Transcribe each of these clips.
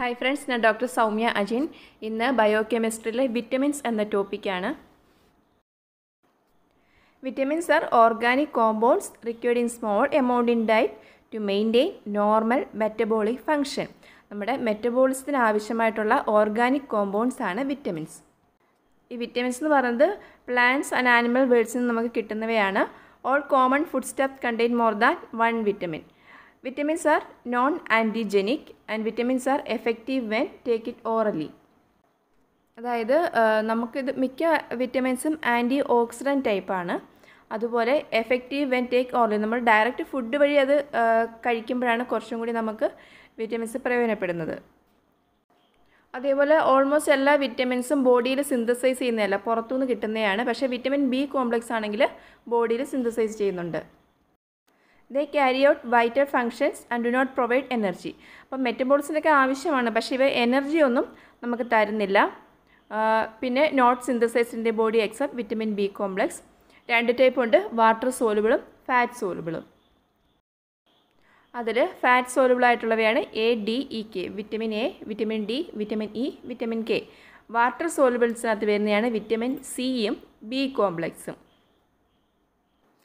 Hi friends ഞാൻ doctor Soumya Ajin ഇന്ന് ബയോ കെമിസ്ട്രിയിലെ വിറ്റമിൻസ് എന്ന ടോപ്പിക്കാണ് vitamins are organic compounds required in small amount in diet to maintain normal metabolic function നമ്മുടെ മെറ്റബോളിസത്തിന് ആവശ്യമായിട്ടുള്ള ഓർഗാനിക് കോമ്പൗണ്ട്സ് ആണ് വിറ്റമിൻസ് ഈ വിറ്റമിൻസ് എന്ന് പറയുന്നത് പ്ലാന്റ്സ് ആൻഡ് ആനിമൽ വേൾഡ്സിൽ നിന്ന് നമുക്ക് കിട്ടുന്നവയാണ് all common food stuffs contain more than one vitamin vitamins are non antigenic and vitamins are effective when take it orally. അതായത് നമുക്കിത് മിക്ക വിറ്റമിൻസും ആൻറ്റി ഓക്സിഡൻറ്റ് ടൈപ്പാണ് അതുപോലെ എഫക്റ്റീവ് വെൻ ടേക്ക് ഓറലി നമ്മൾ ഡയറക്റ്റ് ഫുഡ് വഴി അത് കഴിക്കുമ്പോഴാണ് കുറച്ചും കൂടി നമുക്ക് വിറ്റമിൻസ് പ്രയോജനപ്പെടുന്നത് അതേപോലെ ഓൾമോസ്റ്റ് എല്ലാ വിറ്റമിൻസും ബോഡിയിൽ സിന്തസൈസ് ചെയ്യുന്നതല്ല പുറത്തുനിന്ന് കിട്ടുന്നതാണ് പക്ഷേ വിറ്റമിൻ ബി കോംപ്ലക്സ് ആണെങ്കിൽ ബോഡിയിൽ സിന്തസൈസ് ചെയ്യുന്നുണ്ട് they carry out vital functions and do not provide energy അപ്പം മെറ്റബോൾസിനൊക്കെ ആവശ്യമാണ് പക്ഷേ ഇവ എനർജി ഒന്നും നമുക്ക് തരുന്നില്ല പിന്നെ നോട്ട് സിന്തസൈസിൻ്റെ body except vitamin B complex രണ്ട് ടൈപ്പ് ഉണ്ട് വാട്ടർ സോലുബിളും ഫാറ്റ് സോലുബിളും അതിൽ fat soluble A D E K vitamin A vitamin D vitamin E vitamin K water സോലുബിൾസിനകത്ത് വരുന്നതാണ് വിറ്റമിൻ സിയും ബി കോംപ്ലക്സും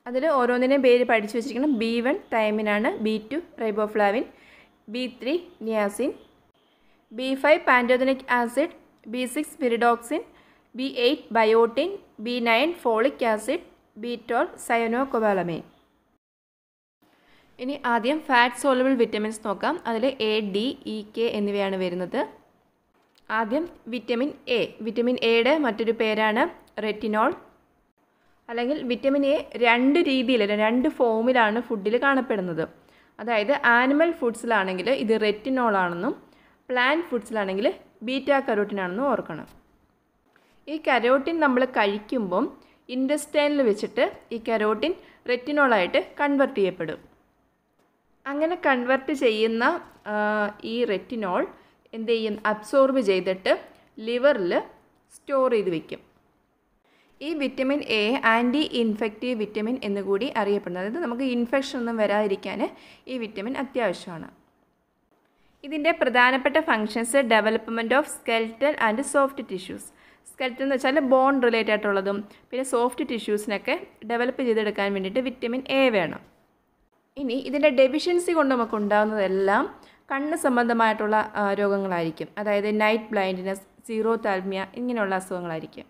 അതിൽ ഓരോന്നിനെയും പേര് പഠിച്ചു വെച്ചിരിക്കണം ബി വൺ തൈമിനാണ് B two riboflavin B three niacin B five pantothenic acid B six pyridoxine B eight biotin B nine folic acid B twelve cyanocobalamin ഇനി ആദ്യം ഫാറ്റ് സോളബിൾ വിറ്റമിൻസ് നോക്കാം അതിൽ എ ഡി ഇ കെ എന്നിവയാണ് വരുന്നത് ആദ്യം vitamin A vitamin എയുടെ മറ്റൊരു പേരാണ് റെറ്റിനോൾ അല്ലെങ്കിൽ വിറ്റമിൻ എ രണ്ട് രീതിയിൽ രണ്ട് ഫോമിലാണ് ഫുഡിൽ കാണപ്പെടുന്നത് അതായത് ആനിമൽ ഫുഡ്സിലാണെങ്കിൽ ഇത് റെറ്റിനോൾ ആണെന്നും പ്ലാന്റ് ഫുഡ്സിലാണെങ്കിൽ ബീറ്റ കരോട്ടിൻ ആണെന്നും ഓർക്കണം ഈ കരോട്ടിൻ നമ്മൾ കഴിക്കുമ്പം ഇൻഡസ്റ്റൈനിൽ വെച്ചിട്ട് ഈ കരോട്ടിൻ റെറ്റിനോളായിട്ട് കൺവെർട്ട് ചെയ്യപ്പെടും അങ്ങനെ കൺവെർട്ട് ചെയ്യുന്ന ഈ റെറ്റിനോൾ എന്ത് ചെയ്യും അബ്സോർബ് ചെയ്തിട്ട് ലിവറിൽ സ്റ്റോർ ചെയ്ത് വെക്കും ഈ vitamin A anti infective vitamin എന്നുകൂടി അറിയപ്പെടുന്നത് അതായത് നമുക്ക് ഇൻഫെക്ഷൻ ഒന്നും വരാതിരിക്കാൻ ഈ വിറ്റമിൻ അത്യാവശ്യമാണ് ഇതിൻ്റെ പ്രധാനപ്പെട്ട functions development of skeletal and soft tissues skeletal എന്ന് വെച്ചാൽ ബോൺ റിലേറ്റഡ് ആയിട്ടുള്ളതും പിന്നെ സോഫ്റ്റ് ടിഷ്യൂസിനൊക്കെ ഡെവലപ്പ് ചെയ്തെടുക്കാൻ വേണ്ടിയിട്ട് വിറ്റമിൻ എ വേണം ഇനി ഇതിൻ്റെ ഡെഫിഷ്യൻസി കൊണ്ട് നമുക്ക് ഉണ്ടാകുന്നതെല്ലാം കണ്ണ് സംബന്ധമായിട്ടുള്ള രോഗങ്ങളായിരിക്കും അതായത് നൈറ്റ് ബ്ലൈൻഡ്നെസ് സീറോ താൽമിയ ഇങ്ങനെയുള്ള അസുഖങ്ങളായിരിക്കും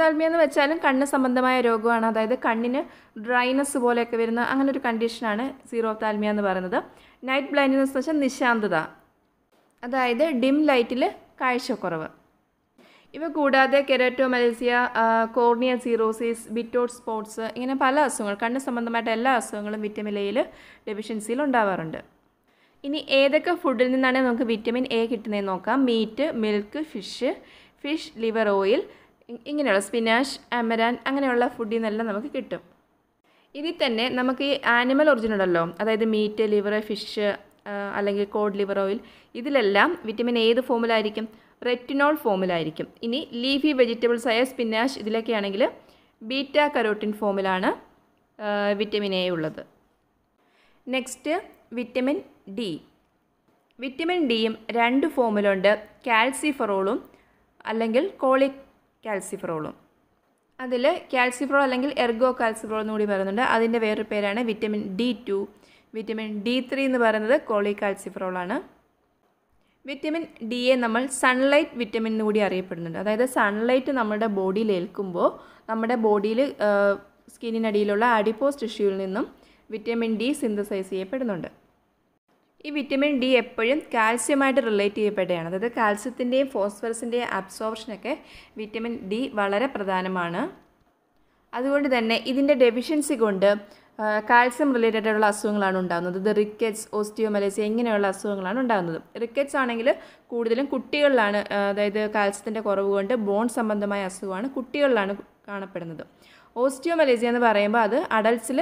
ദാൽമിയ എന്ന് വെച്ചാലും കണ്ണ് സംബന്ധമായ രോഗമാണ് അതായത് കണ്ണിന് ഡ്രൈനെസ് പോലെയൊക്കെ വരുന്ന അങ്ങനെ ഒരു കണ്ടീഷനാണ് സീറോതാൽമിയ എന്ന് പറയുന്നത് നൈറ്റ് ബ്ലൈൻഡ്നെസ് എന്ന് വെച്ചാൽ നിശാന്തത അതായത് ഡിം ലൈറ്റിൽ കാഴ്ചക്കുറവ് ഇവ കൂടാതെ keratomalacia cornea xerosis Bitot spots ഇങ്ങനെ പല അസുഖങ്ങൾ കണ്ണ് സംബന്ധമായിട്ട് എല്ലാ അസുഖങ്ങളും വിറ്റമിൻ എയിൽ ഡെഫിഷ്യൻസിയിൽ ഉണ്ടാവാറുണ്ട് ഇനി ഏതൊക്കെ ഫുഡിൽ നിന്നാണ് നമുക്ക് വിറ്റമിൻ എ കിട്ടുന്നതെന്ന് നോക്കാം meat milk fish fish liver oil ഇങ്ങനെയുള്ള സ്പിനാഷ് അമരാൻ അങ്ങനെയുള്ള ഫുഡിൽ നിന്നെല്ലാം നമുക്ക് കിട്ടും ഇതിൽ തന്നെ നമുക്ക് ഈ ആനിമൽ ഒറിജിനൽ ഉണ്ടല്ലോ അതായത് മീറ്റ് ലിവർ ഫിഷ് അല്ലെങ്കിൽ കോഡ് ലിവർ ഓയിൽ ഇതിലെല്ലാം വിറ്റമിൻ ഏത് ഫോമിലായിരിക്കും റെറ്റിനോൾ ഫോമിലായിരിക്കും ഇനി ലീഫി വെജിറ്റബിൾസ് ആയ സ്പിനാഷ് ഇതിലൊക്കെയാണെങ്കിൽ ബീറ്റ കരോട്ടിൻ ഫോമിലാണ് വിറ്റമിൻ എ ഉള്ളത് നെക്സ്റ്റ് വിറ്റമിൻ ഡി വിറ്റമിൻ ഡിയും രണ്ട് ഫോമിലുണ്ട് കാൽസിഫറോളും അല്ലെങ്കിൽ കോളി കാൽസിഫറോളും അതിൽ കാൽസിഫ്രോൾ അല്ലെങ്കിൽ എർഗോ കാൽസിഫ്രോൾ എന്ന് കൂടി പറയുന്നുണ്ട് അതിൻ്റെ വേറൊരു പേരാണ് vitamin D two vitamin D three എന്ന് പറയുന്നത് കോളി കാൽസിഫ്രോളാണ് വിറ്റമിൻ ഡി എ നമ്മൾ സൺലൈറ്റ് വിറ്റമിൻ എന്ന് കൂടി അറിയപ്പെടുന്നുണ്ട് അതായത് സൺലൈറ്റ് നമ്മുടെ ബോഡിയിൽ ഏൽക്കുമ്പോൾ നമ്മുടെ ബോഡിയിൽ സ്കിന്നിനടിയിലുള്ള അഡിപ്പോസ് ടിഷ്യൂവിൽ നിന്നും വിറ്റമിൻ ഡി സിന്തസൈസ് ചെയ്യപ്പെടുന്നുണ്ട് ഈ വിറ്റമിൻ ഡി എപ്പോഴും കാൽസ്യമായിട്ട് റിലേറ്റ് ചെയ്യപ്പെട്ടതാണ് അതായത് കാൽസ്യത്തിൻ്റെയും ഫോസ്ഫറസിൻ്റെയും അബ്സോർപ്ഷനൊക്കെ വിറ്റമിൻ ഡി വളരെ പ്രധാനമാണ് അതുകൊണ്ട് തന്നെ ഇതിൻ്റെ ഡെഫിഷ്യൻസി കൊണ്ട് കാൽസ്യം റിലേറ്റഡ് ആയിട്ടുള്ള അസുഖങ്ങളാണ് ഉണ്ടാകുന്നത് അത് റിക്കറ്റ്സ് ഓസ്റ്റിയോമലൈസിയ ഇങ്ങനെയുള്ള അസുഖങ്ങളാണ് ഉണ്ടാകുന്നത് റിക്കറ്റ്സ് ആണെങ്കിൽ കൂടുതലും കുട്ടികളിലാണ് അതായത് കാൽസ്യത്തിൻ്റെ കുറവ് കൊണ്ട് ബോൺ സംബന്ധമായ അസുഖമാണ് കുട്ടികളിലാണ് കാണപ്പെടുന്നത് ഓസ്റ്റിയോമലേസിയ എന്ന് പറയുമ്പോൾ അത് അഡൽസിൽ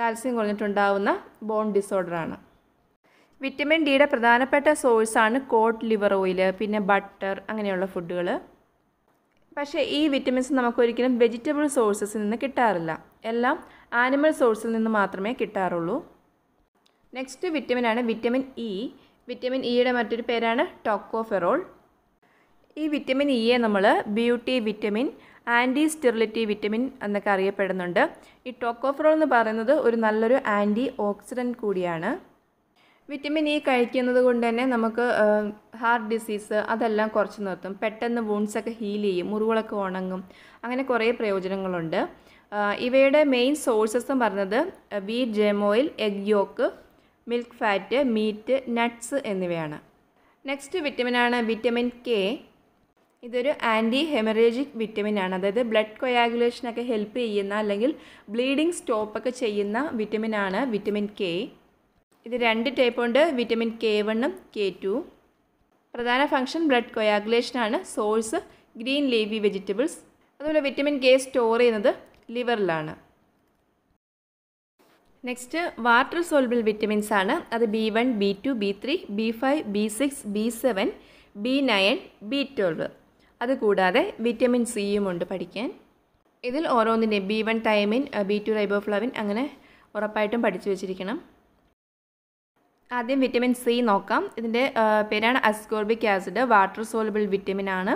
കാൽസ്യം കുറഞ്ഞിട്ടുണ്ടാകുന്ന ബോൺ ഡിസോർഡറാണ് വിറ്റമിൻ ഡിയുടെ പ്രധാനപ്പെട്ട സോഴ്സാണ് കോട്ട് ലിവർ ഓയിൽ പിന്നെ ബട്ടർ അങ്ങനെയുള്ള ഫുഡുകൾ പക്ഷേ ഈ വിറ്റമിൻസ് നമുക്കൊരിക്കലും വെജിറ്റബിൾ സോഴ്സസിൽ നിന്ന് കിട്ടാറില്ല എല്ലാം ആനിമൽ സോഴ്സിൽ നിന്ന് മാത്രമേ കിട്ടാറുള്ളൂ നെക്സ്റ്റ് വിറ്റമിനാണ് വിറ്റമിൻ ഇ വിറ്റമിൻ ഇയുടെ മറ്റൊരു പേരാണ് ടോക്കോഫെറോൾ ഈ വിറ്റമിൻ ഇയെ നമ്മൾ beauty vitamin anti sterility vitamin എന്നൊക്കെ അറിയപ്പെടുന്നുണ്ട് ഈ ടോക്കോഫെറോൾ എന്ന് പറയുന്നത് ഒരു നല്ലൊരു ആൻറ്റി ഓക്സിഡൻറ്റ് കൂടിയാണ് വിറ്റമിൻ ഇ e കഴിക്കുന്നത് കൊണ്ട് തന്നെ നമുക്ക് ഹാർട്ട് ഡിസീസ് അതെല്ലാം കുറച്ച് നിർത്തും പെട്ടെന്ന് വൂൺസൊക്കെ ഹീൽ ചെയ്യും മുറിവുകളൊക്കെ ഉണങ്ങും അങ്ങനെ കുറേ പ്രയോജനങ്ങളുണ്ട് ഇവയുടെ മെയിൻ സോഴ്സസ് എന്ന് പറഞ്ഞത് wheat germ oil egg yolk milk fat meat nuts എന്നിവയാണ് നെക്സ്റ്റ് വിറ്റമിനാണ് വിറ്റമിൻ കെ ഇതൊരു ആൻറ്റി ഹെമറേജിക് വിറ്റമിനാണ് അതായത് ബ്ലഡ് കൊയാഗുലേഷനൊക്കെ ഹെൽപ്പ് ചെയ്യുന്ന അല്ലെങ്കിൽ ബ്ലീഡിങ് സ്റ്റോപ്പൊക്കെ ചെയ്യുന്ന വിറ്റമിനാണ് വിറ്റമിൻ കെ ഇത് രണ്ട് ടൈപ്പ് ഉണ്ട് വിറ്റമിൻ കെ വണ്ണും കെ ടുവും പ്രധാന ഫംഗ്ഷൻ ബ്ലഡ് കൊയാഗുലേഷനാണ് സോഴ്സ് ഗ്രീൻ ലീവി വെജിറ്റബിൾസ് അതുപോലെ വിറ്റമിൻ കെ സ്റ്റോർ ചെയ്യുന്നത് ലിവറിലാണ് നെക്സ്റ്റ് വാട്ടർ സോൾബിൾ വിറ്റമിൻസ് ആണ് അത് B one B two B three B five B six B seven B nine B twelve അതുകൂടാതെ വിറ്റമിൻ സിയും ഉണ്ട് പഠിക്കാൻ ഇതിൽ ഓരോന്നിൻ്റെ B one thiamine B two riboflavin അങ്ങനെ ഉറപ്പായിട്ടും പഠിച്ചു വെച്ചിരിക്കണം ആദ്യം വിറ്റമിൻ സി നോക്കാം ഇതിൻ്റെ പേരാണ് ascorbic acid water soluble vitamin ആണ്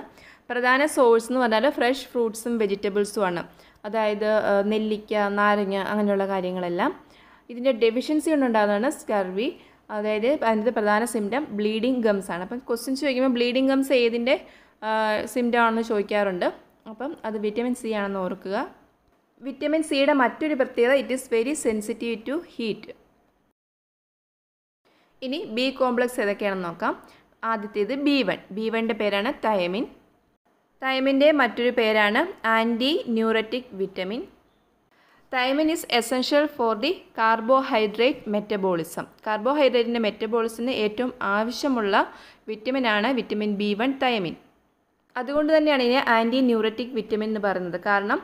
പ്രധാന സോഴ്സ് എന്ന് പറഞ്ഞാൽ ഫ്രഷ് ഫ്രൂട്ട്സും വെജിറ്റബിൾസും ആണ് അതായത് നെല്ലിക്ക നാരങ്ങ അങ്ങനെയുള്ള കാര്യങ്ങളെല്ലാം ഇതിൻ്റെ ഡെഫിഷ്യൻസി കൊണ്ടുണ്ടാകുന്നതാണ് സ്കർവി അതായത് അതിൻ്റെ പ്രധാന സിംറ്റം ബ്ലീഡിങ് ഗംസ് ആണ് അപ്പം ക്വസ്റ്റ്യൻ ചോദിക്കുമ്പോൾ ബ്ലീഡിങ് ഗംസ് ഏതിൻ്റെ സിംറ്റം ആണെന്ന് ചോദിക്കാറുണ്ട് അപ്പം അത് വിറ്റമിൻ സി ആണെന്ന് ഓർക്കുക വിറ്റമിൻ സിയുടെ മറ്റൊരു പ്രത്യേകത it is very sensitive to heat ഇനി ബി കോംപ്ലക്സ് ഏതൊക്കെയാണെന്ന് നോക്കാം ആദ്യത്തേത് ബി വൺ ബി വണ്ണിൻ്റെ പേരാണ് തയമിൻ തയമിൻ്റെ മറ്റൊരു പേരാണ് anti neuritic vitamin thiamine is essential for the carbohydrate metabolism കാർബോഹൈഡ്രേറ്റിൻ്റെ മെറ്റബോളിസിന് ഏറ്റവും ആവശ്യമുള്ള വിറ്റമിനാണ് വിറ്റമിൻ ബി വൺ തൈമിൻ അതുകൊണ്ട് തന്നെയാണ് ഇതിനെ ആൻറ്റി ന്യൂററ്റിക് വിറ്റമിൻ എന്ന് പറയുന്നത് കാരണം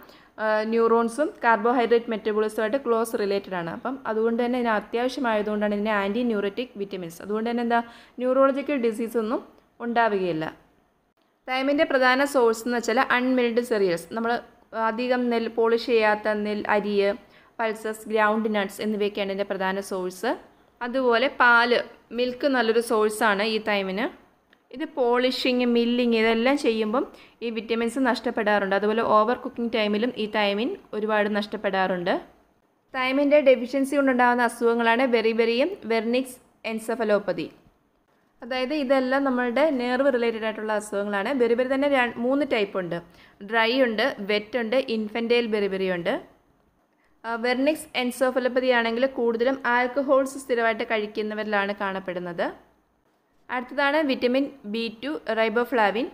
ന്യൂറോൺസും കാർബോഹൈഡ്രേറ്റ് മെറ്റബോളിസമായിട്ട് ക്ലോസ് റിലേറ്റഡ് ആണ് അപ്പം അതുകൊണ്ട് തന്നെ ഇതിന് അത്യാവശ്യമായതുകൊണ്ടാണ് ഇതിന് ആൻറ്റി ന്യൂററ്റിക് വിറ്റമിൻസ് അതുകൊണ്ട് തന്നെ എന്താ ന്യൂറോളജിക്കൽ ഡിസീസ് ഒന്നും ഉണ്ടാവുകയില്ല തൈമിൻ്റെ പ്രധാന സോഴ്സ് എന്ന് വെച്ചാൽ അൺമിൽഡ് സെറിയൽസ് നമ്മൾ അധികം നെൽ പോളിഷ് ചെയ്യാത്ത നെൽ അരി പൾസസ് ഗ്രൗണ്ട് നട്ട്സ് എന്നിവയൊക്കെയാണ് ഇതിൻ്റെ പ്രധാന സോഴ്സ് അതുപോലെ പാല് മിൽക്ക് നല്ലൊരു സോഴ്സാണ് ഈ തൈമിന് ഇത് പോളിഷിങ് മില്ലിങ് ഇതെല്ലാം ചെയ്യുമ്പം ഈ വിറ്റമിൻസ് നഷ്ടപ്പെടാറുണ്ട് അതുപോലെ ഓവർ കുക്കിംഗ് ടൈമിലും ഈ തൈമിൻ ഒരുപാട് നഷ്ടപ്പെടാറുണ്ട് തൈമിൻ്റെ ഡെഫിഷ്യൻസി കൊണ്ടുണ്ടാകുന്ന അസുഖങ്ങളാണ് വെറിബെറിയും വെർണിക്സ് എൻസഫലോപ്പതി അതായത് ഇതെല്ലാം നമ്മളുടെ നെർവ് റിലേറ്റഡ് ആയിട്ടുള്ള അസുഖങ്ങളാണ് ബെറിബെറി തന്നെ മൂന്ന് ടൈപ്പ് ഉണ്ട് ഡ്രൈ ഉണ്ട് വെറ്റ് ഉണ്ട് ഇൻഫൻറ്റൈൽ ബെറിബെറി ഉണ്ട് വെർണിക്സ് എൻസോഫലോപ്പതി ആണെങ്കിൽ കൂടുതലും ആൽക്കഹോൾസ് സ്ഥിരമായിട്ട് കഴിക്കുന്നവരിലാണ് കാണപ്പെടുന്നത് അടുത്തതാണ് vitamin B two riboflavin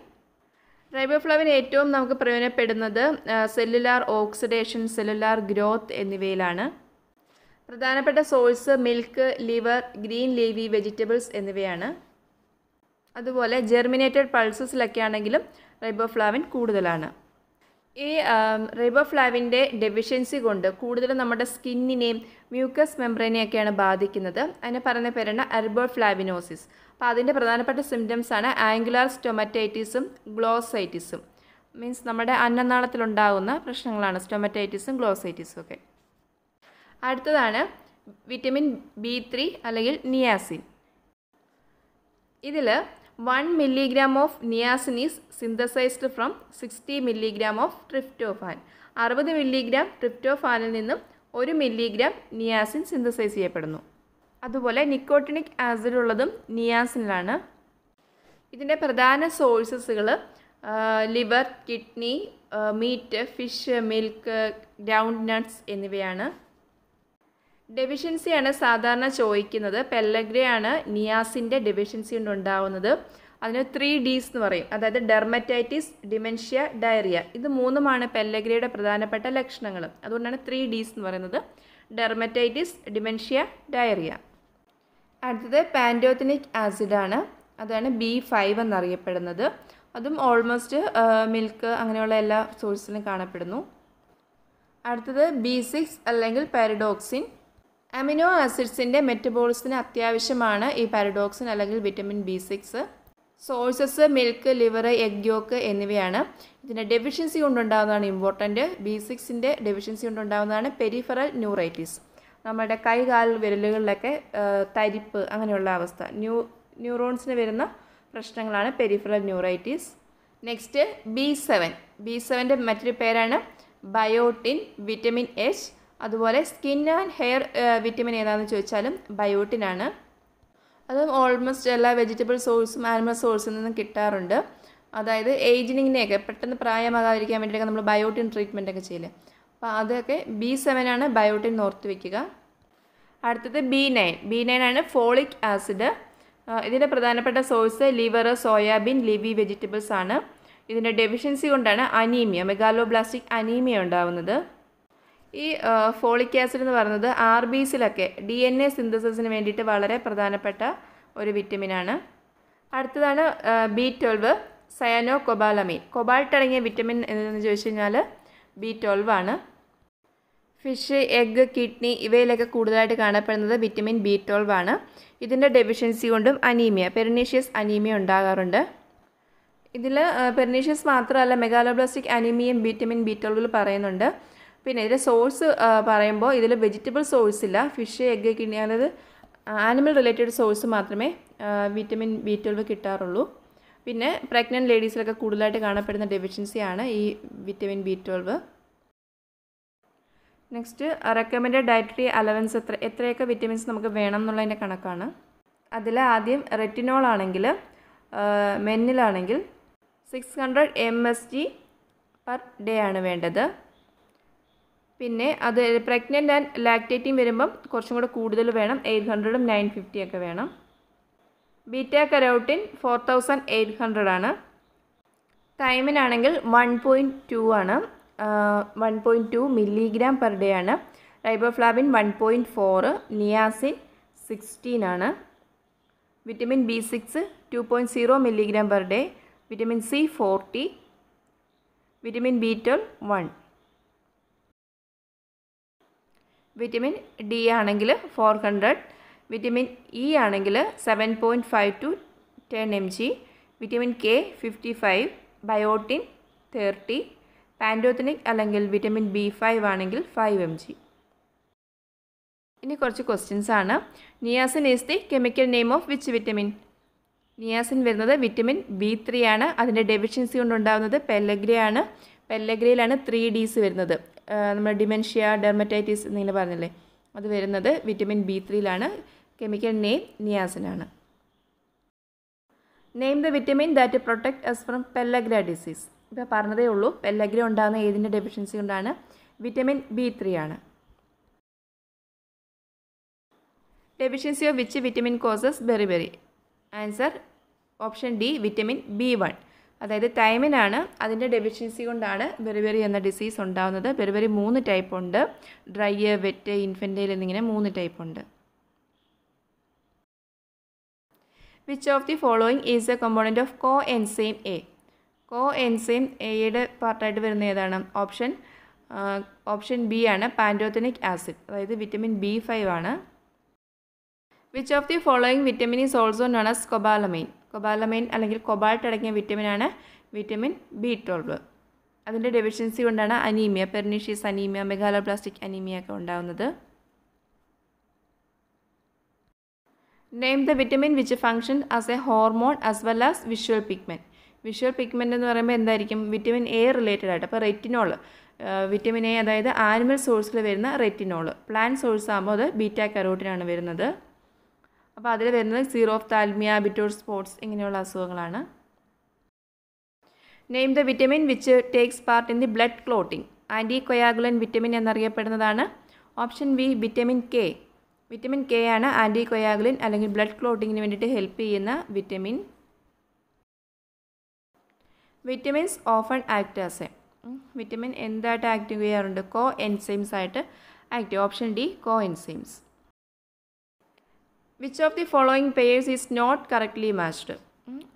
riboflavin ഏറ്റവും നമുക്ക് പ്രയോജനപ്പെടുന്നത് സെല്ലുലാർ ഓക്സിഡേഷൻ സെല്ലുലാർ ഗ്രോത്ത് എന്നിവയിലാണ് പ്രധാനപ്പെട്ട source milk liver green leafy vegetables എന്നിവയാണ് അതുപോലെ ജെർമിനേറ്റഡ് പൾസസിലൊക്കെ ആണെങ്കിലും റൈബോഫ്ലാവിൻ കൂടുതലാണ് ഈ റിബോഫ്ലാവിൻ്റെ ഡെഫിഷ്യൻസി കൊണ്ട് കൂടുതലും നമ്മുടെ സ്കിന്നിനെയും മ്യൂക്കസ് മെംബ്രെയിനെയൊക്കെയാണ് ബാധിക്കുന്നത് അതിനെ പറയുന്ന പേരാണ് അർബോഫ്ലാവിനോസിസ് അപ്പോൾ അതിൻ്റെ പ്രധാനപ്പെട്ട സിംറ്റംസാണ് ആണ് ആംഗുലാർ സ്റ്റൊമറ്റൈറ്റിസും ഗ്ലോസൈറ്റിസും മീൻസ് നമ്മുടെ അന്നനാളത്തിലുണ്ടാകുന്ന പ്രശ്നങ്ങളാണ് സ്റ്റൊമറ്റൈറ്റിസും ഗ്ലോസൈറ്റിസും ഒക്കെ അടുത്തതാണ് വിറ്റമിൻ ബി ത്രീ അല്ലെങ്കിൽ നിയാസിൻ ഇതിൽ one milligram of niacin is synthesized from sixty milligram of tryptophan അറുപത് മില്ലിഗ്രാം ട്രിപ്റ്റോഫാനിൽ നിന്നും ഒരു മില്ലിഗ്രാം നിയാസിൻ സിന്തസൈസ് ചെയ്യപ്പെടുന്നു അതുപോലെ നിക്കോട്ടിനിക് ആസിഡ് ഉള്ളതും നിയാസിനിലാണ് ഇതിൻ്റെ പ്രധാന സോഴ്സസുകൾ liver kidney meat fish milk ground nuts എന്നിവയാണ് ഡെഫിഷ്യൻസിയാണ് സാധാരണ ചോദിക്കുന്നത് പെല്ലഗ്രയാണ് നിയാസിൻ്റെ ഡെഫിഷ്യൻസി കൊണ്ട് ഉണ്ടാവുന്നത് അതിന് ത്രീ ഡീസ് എന്ന് പറയും അതായത് ഡെർമറ്റൈറ്റിസ് ഡിമെൻഷ്യ ഡയറിയ ഇത് മൂന്നുമാണ് പെല്ലഗ്രയുടെ പ്രധാനപ്പെട്ട ലക്ഷണങ്ങൾ അതുകൊണ്ടാണ് ത്രീ ഡീസ് എന്ന് പറയുന്നത് ഡെർമറ്റൈറ്റിസ് ഡിമെൻഷ്യ ഡയറിയ അടുത്തത് പാൻഡോത്തിനിക് ആസിഡാണ് അതാണ് ബി ഫൈവ് എന്നറിയപ്പെടുന്നത് അതും ഓൾമോസ്റ്റ് മിൽക്ക് അങ്ങനെയുള്ള എല്ലാ സോഴ്സിലും കാണപ്പെടുന്നു അടുത്തത് ബി സിക്സ് അല്ലെങ്കിൽ പാരഡോക്സിൻ അമിനോ ആസിഡ്സിൻ്റെ മെറ്റബോളിസത്തിന് അത്യാവശ്യമാണ് ഈ പാരഡോക്സിൻ അല്ലെങ്കിൽ vitamin B six sources milk liver egg yolk എന്നിവയാണ് ഇതിൻ്റെ ഡെഫിഷ്യൻസി കൊണ്ടുണ്ടാകുന്നതാണ് ഇമ്പോർട്ടൻറ്റ് ബി സിക്സിൻ്റെ ഡെഫിഷ്യൻസി കൊണ്ടുണ്ടാകുന്നതാണ് പെരിഫറൽ ന്യൂറൈറ്റിസ് നമ്മുടെ കൈകാൽ വിരലുകളിലൊക്കെ തരിപ്പ് അങ്ങനെയുള്ള അവസ്ഥ ന്യൂ ന്യൂറോൺസിന് വരുന്ന പ്രശ്നങ്ങളാണ് peripheral neuritis next B seven B സെവൻ്റെ മറ്റൊരു പേരാണ് ബയോട്ടിൻ വിറ്റമിൻ എച്ച് അതുപോലെ സ്കിൻ ആൻഡ് ഹെയർ വിറ്റമിൻ ഏതാണെന്ന് ചോദിച്ചാലും ബയോട്ടിനാണ് അത് ഓൾമോസ്റ്റ് എല്ലാ വെജിറ്റബിൾ സോഴ്സും ആനിമൽ സോഴ്സിൽ നിന്നും കിട്ടാറുണ്ട് അതായത് ഏജിനിങ്ങിനെയൊക്കെ പെട്ടെന്ന് പ്രായമാകാതിരിക്കാൻ വേണ്ടിയിട്ടൊക്കെ നമ്മൾ ബയോട്ടിൻ ട്രീറ്റ്മെൻ്റ് ഒക്കെ ചെയ്യില്ലേ അപ്പോൾ അതൊക്കെ ബി സെവൻ ആണ് ബയോട്ടിൻ ഓർത്ത് വയ്ക്കുക അടുത്തത് ബി നയൻ ബി നയൻ ആണ് ഫോളിക് ആസിഡ് ഇതിൻ്റെ പ്രധാനപ്പെട്ട source liver soybean leafy vegetables ആണ് ഇതിൻ്റെ ഡെഫിഷ്യൻസി കൊണ്ടാണ് അനീമിയ മെഗാലോബ്ലാസ്റ്റിക് അനീമിയ ഉണ്ടാവുന്നത് ഈ ഫോളിക് ആസിഡ് എന്ന് പറയുന്നത് ആർ സിലൊക്കെ ഡി എൻ എ സിന്തസിന് വേണ്ടിയിട്ട് വളരെ പ്രധാനപ്പെട്ട ഒരു വിറ്റമിനാണ് അടുത്തതാണ് B twelve cyanocobalamin cobalt അടങ്ങിയ വിറ്റമിൻ എന്ന് ചോദിച്ചു കഴിഞ്ഞാൽ ബി ട്വൽവ് ആണ് ഫിഷ് എഗ്ഗ് കിഡ്നി ഇവയിലൊക്കെ കൂടുതലായിട്ട് കാണപ്പെടുന്നത് വിറ്റമിൻ ബി ട്വൽവ് ആണ് ഇതിൻ്റെ ഡെഫിഷ്യൻസി കൊണ്ടും അനീമിയ പെർനീഷ്യസ് അനീമിയ ഉണ്ടാകാറുണ്ട് ഇതിൽ പെർണീഷ്യസ് മാത്രമല്ല മെഗാലോബ്ലാസ്റ്റിക് അനീമിയും വിറ്റമിൻ ബി ട്വൽവിൽ പറയുന്നുണ്ട് പിന്നെ ഇതിൻ്റെ സോഴ്സ് പറയുമ്പോൾ ഇതിൽ വെജിറ്റബിൾ സോഴ്സ് ഇല്ല ഫിഷ് എഗ്ഗ് കിണി അതായത് ആനിമൽ റിലേറ്റഡ് സോഴ്സ് മാത്രമേ വിറ്റമിൻ ബി ട്വൽവ് കിട്ടാറുള്ളൂ പിന്നെ പ്രഗ്നൻറ്റ് ലേഡീസിലൊക്കെ കൂടുതലായിട്ട് കാണപ്പെടുന്ന ഡെഫിഷ്യൻസിയാണ് ഈ vitamin B twelve next recommended dietary allowance എത്ര എത്രയൊക്കെ വിറ്റമിൻസ് നമുക്ക് വേണം എന്നുള്ളതിൻ്റെ കണക്കാണ് അതിൽ ആദ്യം റെറ്റിനോൾ ആണെങ്കിൽ മെന്നിലാണെങ്കിൽ six hundred M S G per day ആണ് വേണ്ടത് പിന്നെ അത് പ്രഗ്നൻ്റ് ആൻഡ് ലാക്റ്റേറ്റിംഗ് വരുമ്പം കുറച്ചും കൂടെ കൂടുതൽ വേണം എയ്റ്റ് ഹൺഡ്രഡും നയൻ ഒക്കെ വേണം beta carotene four thousand eight hundred ആണ് തൈമിനാണെങ്കിൽ വൺ പോയിൻറ്റ് ടു ആണ് one point two milligram per day ആണ് riboflavin one point four niacin sixteen ആണ് vitamin B six two point zero milligram per day vitamin C forty vitamin B twelve one vitamin e D ആണെങ്കിൽ four hundred vitamin E ആണെങ്കിൽ seven point five to ten M G vitamin K fifty five biotin thirty pantothenic അല്ലെങ്കിൽ vitamin B five ആണെങ്കിൽ five M G ഇനി കുറച്ച് questions ആണ് niacin is the chemical name of which vitamin niacin വരുന്നത് vitamin B three ആണ് അതിൻ്റെ deficiency കൊണ്ടുണ്ടാകുന്നത് പെലഗ്രിയാണ് പെല്ലഗ്രയിലാണ് three ഡീസ് വരുന്നത് നമ്മൾ ഡിമെൻഷ്യ ഡെർമറ്റൈറ്റിസ് എന്നിങ്ങനെ പറഞ്ഞല്ലേ അത് വരുന്നത് വിറ്റമിൻ ബി ത്രീയിലാണ് കെമിക്കൽ നെയിം നിയാസിനാണ് name the vitamin that protect us from pellagra disease ഇപ്പോൾ പറഞ്ഞതേ ഉള്ളൂ പെല്ലഗ്ര ഉണ്ടാകുന്ന ഏതിൻ്റെ ഡെഫിഷ്യൻസി കൊണ്ടാണ് വിറ്റമിൻ ബി ത്രീ ആണ് deficiency of which vitamin causes beriberi answer option D vitamin B one അതായത് ടൈമിനാണ് അതിൻ്റെ ഡെഫിഷ്യൻസി കൊണ്ടാണ് ബെറിബെറി എന്ന ഡിസീസ് ഉണ്ടാകുന്നത് ബെറിബെറി മൂന്ന് ടൈപ്പ് ഉണ്ട് ഡ്രൈ വെറ്റ് ഇൻഫൻറ്റൈൽ എന്നിങ്ങനെ മൂന്ന് ടൈപ്പ് ഉണ്ട് which of the following is a component of coenzyme A coenzyme എയുടെ പാർട്ടായിട്ട് വരുന്ന ഏതാണ് ഓപ്ഷൻ ഓപ്ഷൻ ബി ആണ് പാൻഡോത്തനിക് ആസിഡ് അതായത് വിറ്റമിൻ ബി ഫൈവ് ആണ് which of the following vitamin is also known as cobalamin cobalamin അല്ലെങ്കിൽ cobalt അടങ്ങിയ വിറ്റമിനാണ് വിറ്റമിൻ ബി ട്വൽവ് അതിൻ്റെ ഡെഫിഷ്യൻസി കൊണ്ടാണ് anaemia pernicious anaemia megaloblastic anaemia ഒക്കെ ഉണ്ടാകുന്നത് name the vitamin which function as a hormone as well as visual pigment visual pigment എന്ന് പറയുമ്പോൾ എന്തായിരിക്കും വിറ്റമിൻ എ റിലേറ്റഡ് ആയിട്ട് അപ്പോൾ റെറ്റിനോൾ വിറ്റമിൻ എ അതായത് ആനിമൽ സോഴ്സിൽ വരുന്ന റെറ്റിനോൾ പ്ലാന്റ് സോഴ്സ് ആകുമ്പോൾ അത് ബീറ്റാ കരോട്ടിനാണ് വരുന്നത് അപ്പോൾ അതിൽ വരുന്നത് xerophthalmia Bitot spots ഇങ്ങനെയുള്ള അസുഖങ്ങളാണ് name the vitamin which takes part in the blood clotting anti coagulant vitamin എന്നറിയപ്പെടുന്നതാണ് option B vitamin K vitamin K ആണ് ആൻറ്റി കൊയാഗുലിൻ അല്ലെങ്കിൽ ബ്ലഡ് ക്ലോട്ടിങ്ങിന് വേണ്ടിയിട്ട് ഹെൽപ്പ് ചെയ്യുന്ന vitamin vitamins often act as a vitamin എന്തായിട്ട് act ചെയ്യാറുണ്ട് coenzymes ആയിട്ട് act option D coenzymes which of the following pairs is not correctly matched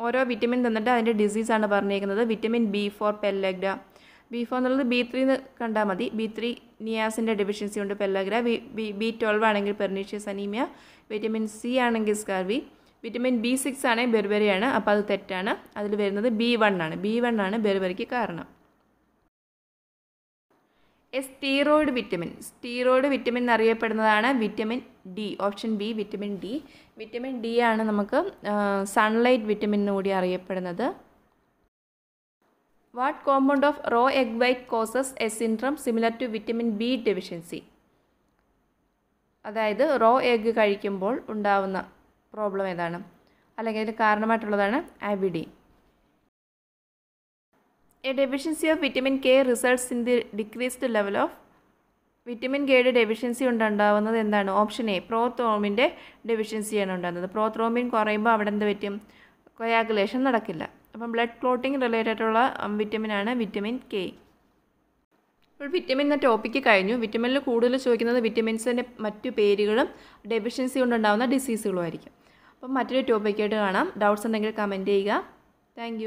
ഓരോ vitamin തന്നിട്ട് അതിൻ്റെ ഡിസീസാണ് പറഞ്ഞേക്കുന്നത് vitamin B four pellagra B four എന്നുള്ളത് B three എന്ന് കണ്ടാൽ മതി ബി ത്രീ നിയാസിൻ്റെ ഡെഫിഷ്യൻസി ഉണ്ട് പെല്ലഗ്ര ബി ട്വൽവ് ആണെങ്കിൽ പെർണീഷ്യസ് അനീമിയ വിറ്റമിൻ സി ആണെങ്കിൽ സ്കാർവി വിറ്റമിൻ ബി സിക്സ് ആണെങ്കിൽ ബെർബെറിയാണ് അപ്പോൾ അത് തെറ്റാണ് അതിൽ വരുന്നത് ബി വൺ ആണ് ബി വൺ ആണ് ബെർബെറിക്ക് കാരണം സ്റ്റീറോയിഡ് വിറ്റമിൻ സ്റ്റീറോയിഡ് വിറ്റമിൻ എന്നറിയപ്പെടുന്നതാണ് vitamin D option B vitamin D vitamin D ആണ് നമുക്ക് സൺലൈറ്റ് വിറ്റമിൻ കൂടി അറിയപ്പെടുന്നത് what compound of raw egg white causes a syndrome similar to vitamin B deficiency അതായത് റോ എഗ് കഴിക്കുമ്പോൾ ഉണ്ടാവുന്ന പ്രോബ്ലം ഏതാണ് അല്ലെങ്കിൽ അതിന് കാരണമായിട്ടുള്ളതാണ് ആബിഡി A deficiency of vitamin K results in the decreased level of vitamin കെയുടെ ഡെഫിഷ്യൻസി ഉണ്ടാവുന്നത് എന്താണ് ഓപ്ഷൻ എ പ്രോത്രോമിൻ്റെ ഡെഫിഷ്യൻസിയാണ് ഉണ്ടാകുന്നത് പ്രോത്രോമിൻ കുറയുമ്പോൾ അവിടെ എന്ത് പറ്റും കൊയാഗുലേഷൻ നടക്കില്ല അപ്പം ബ്ലഡ് ക്ലോട്ടിംഗ് റിലേറ്റഡ് ഉള്ള വിറ്റമിനാണ് വിറ്റമിൻ കെ ഇപ്പോൾ വിറ്റമിൻ എന്ന ടോപ്പിക്ക് കഴിഞ്ഞു വിറ്റമിനിൽ കൂടുതൽ ചോദിക്കുന്നത് വിറ്റമിൻസിൻ്റെ മറ്റു പേരുകളും ഡെഫിഷ്യൻസി കൊണ്ടുണ്ടാകുന്ന ഡിസീസുകളും ആയിരിക്കും അപ്പം മറ്റൊരു ടോപ്പിക്കായിട്ട് കാണാം ഡൗട്ട്സ് ഉണ്ടെങ്കിൽ കമൻറ്റ് ചെയ്യുക താങ്ക്